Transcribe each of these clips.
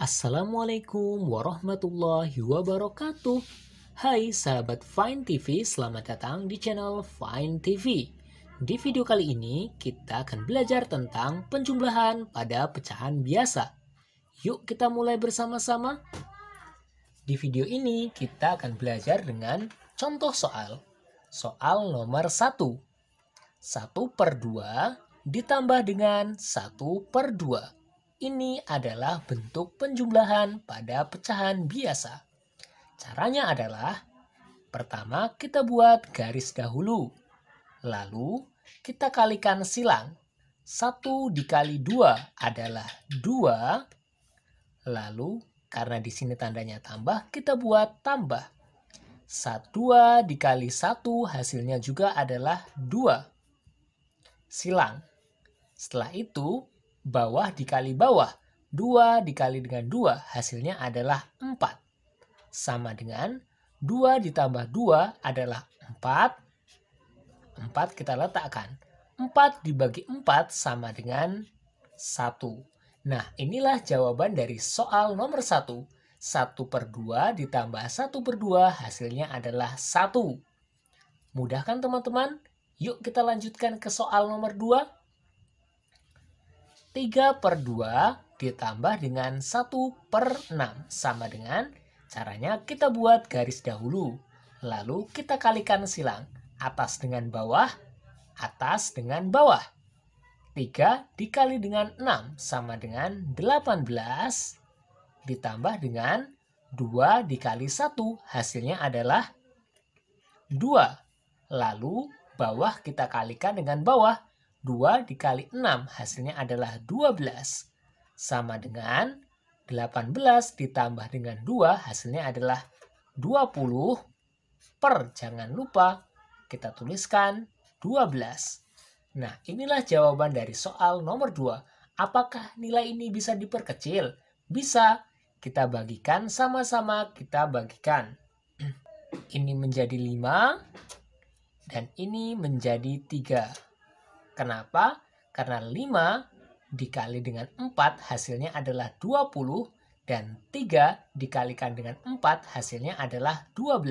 Assalamualaikum warahmatullahi wabarakatuh. Hai sahabat Fine TV, selamat datang di channel Fine TV. Di video kali ini kita akan belajar tentang penjumlahan pada pecahan biasa. Yuk kita mulai bersama-sama. Di video ini kita akan belajar dengan contoh soal. Soal nomor 1. 1 per 2 ditambah dengan 1 per 2 ini adalah bentuk penjumlahan pada pecahan biasa. Caranya adalah, pertama kita buat garis dahulu. Lalu kita kalikan silang. 1 dikali 2 adalah 2. Lalu karena di sini tandanya tambah, kita buat tambah. 1, dikali 1 hasilnya juga adalah 2. Silang. Setelah itu, bawah dikali bawah. 2 dikali dengan 2 hasilnya adalah 4. Sama dengan 2 ditambah 2 adalah 4. 4 kita letakkan. 4 dibagi 4 sama dengan 1. Nah, inilah jawaban dari soal nomor 1. 1 per 2 ditambah 1 per 2 hasilnya adalah 1. Mudah kan teman-teman? Yuk kita lanjutkan ke soal nomor 2. 3 per 2 ditambah dengan 1 per 6 sama dengan caranya kita buat garis dahulu. Lalu kita kalikan silang atas dengan bawah, atas dengan bawah. 3 dikali dengan 6 sama dengan 18 ditambah dengan 2 dikali 1 hasilnya adalah 2. Lalu bawah kita kalikan dengan bawah 2 dikali 6 hasilnya adalah 12. Sama dengan 18 ditambah dengan 2 hasilnya adalah 20 per jangan lupa kita tuliskan 12. Nah inilah jawaban dari soal nomor 2. Apakah nilai ini bisa diperkecil? Bisa. Kita bagikan sama-sama kita bagikan. Ini menjadi 5 dan ini menjadi 3. Kenapa? Karena 5 dikali dengan 4 hasilnya adalah 20 dan 3 dikalikan dengan 4 hasilnya adalah 12.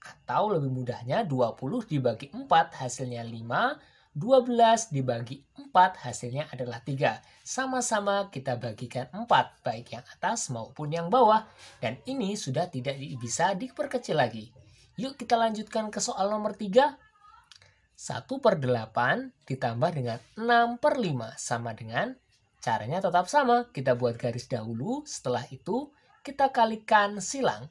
Atau lebih mudahnya 20 dibagi 4 hasilnya 5, 12 dibagi 4 hasilnya adalah 3. Sama-sama kita bagikan 4, baik yang atas maupun yang bawah. Dan ini sudah tidak bisa diperkecil lagi. Yuk kita lanjutkan ke soal nomor 3. 1 per 8 ditambah dengan 6 per 5 sama dengan caranya tetap sama. Kita buat garis dahulu, setelah itu kita kalikan silang.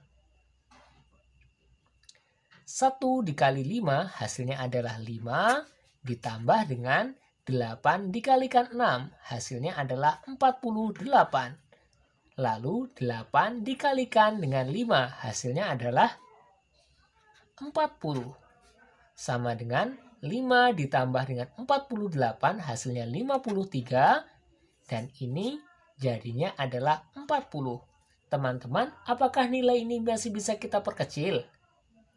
1 dikali 5 hasilnya adalah 5 ditambah dengan 8 dikalikan 6 hasilnya adalah 48. Lalu 8 dikalikan dengan 5 hasilnya adalah 40. Sama dengan 5 ditambah dengan 48 hasilnya 53 dan ini jadinya adalah 40. Teman-teman, apakah nilai ini masih bisa kita perkecil?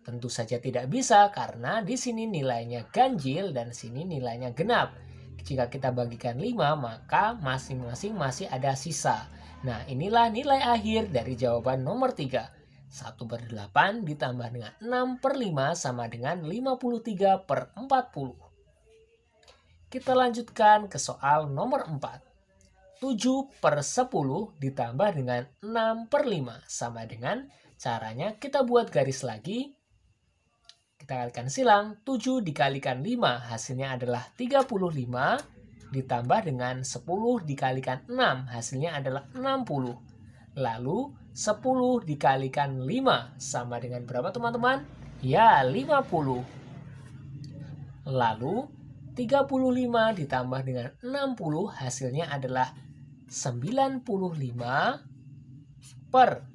Tentu saja tidak bisa karena di sini nilainya ganjil dan sini nilainya genap. Jika kita bagikan 5 maka masing-masing masih ada sisa. Nah inilah nilai akhir dari jawaban nomor 3. 1 per 8 ditambah dengan 6 per 5 sama dengan 53 per 40. Kita lanjutkan ke soal nomor 4. 7 per 10 ditambah dengan 6 per 5 sama dengan caranya kita buat garis lagi. Kita kalikan silang, 7 dikalikan 5 hasilnya adalah 35 ditambah dengan 10 dikalikan 6 hasilnya adalah 60 Lalu 10 dikalikan 5 sama dengan berapa teman-teman? Ya 50. Lalu 35 ditambah dengan 60 hasilnya adalah 95 per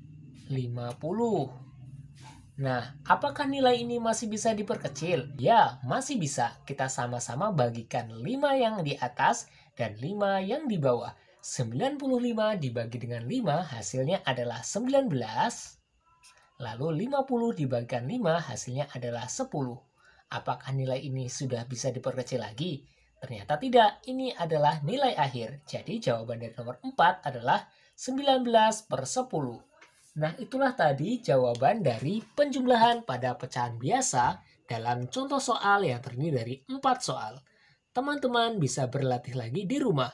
50. Nah, apakah nilai ini masih bisa diperkecil? Ya, masih bisa. Kita sama-sama bagikan 5 yang di atas dan 5 yang di bawah. 95 dibagi dengan 5 hasilnya adalah 19. Lalu 50 dibagikan 5 hasilnya adalah 10. Apakah nilai ini sudah bisa diperkecil lagi? Ternyata tidak, ini adalah nilai akhir. Jadi jawaban dari nomor 4 adalah 19 per 10. Nah, itulah tadi jawaban dari penjumlahan pada pecahan biasa dalam contoh soal yang terdiri dari 4 soal. Teman-teman bisa berlatih lagi di rumah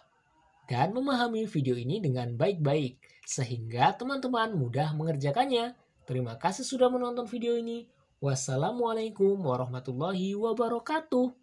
dan memahami video ini dengan baik-baik, sehingga teman-teman mudah mengerjakannya. Terima kasih sudah menonton video ini. Wassalamualaikum warahmatullahi wabarakatuh.